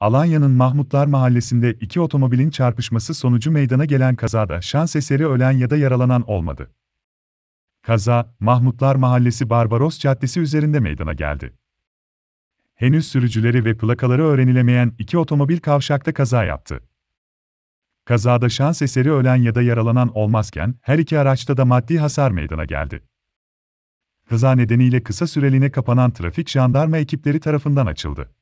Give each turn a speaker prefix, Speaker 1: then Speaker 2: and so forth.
Speaker 1: Alanya'nın Mahmutlar Mahallesi'nde iki otomobilin çarpışması sonucu meydana gelen kazada şans eseri ölen ya da yaralanan olmadı. Kaza, Mahmutlar Mahallesi Barbaros Caddesi üzerinde meydana geldi. Henüz sürücüleri ve plakaları öğrenilemeyen iki otomobil kavşakta kaza yaptı. Kazada şans eseri ölen ya da yaralanan olmazken her iki araçta da maddi hasar meydana geldi. Kaza nedeniyle kısa süreliğine kapanan trafik jandarma ekipleri tarafından açıldı.